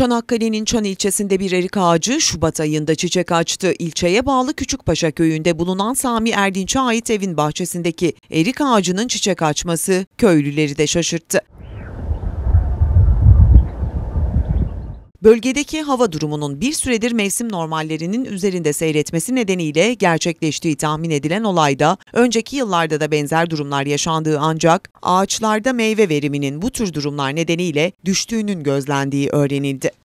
Çanakkale'nin Çan ilçesinde bir erik ağacı Şubat ayında çiçek açtı. İlçeye bağlı Küçükpaşa köyünde bulunan Sami Erdinç'e ait evin bahçesindeki erik ağacının çiçek açması köylüleri de şaşırttı. bölgedeki hava durumunun bir süredir mevsim normallerinin üzerinde seyretmesi nedeniyle gerçekleştiği tahmin edilen olayda önceki yıllarda da benzer durumlar yaşandığı ancak ağaçlarda meyve veriminin bu tür durumlar nedeniyle düştüğünün gözlendiği öğrenildi.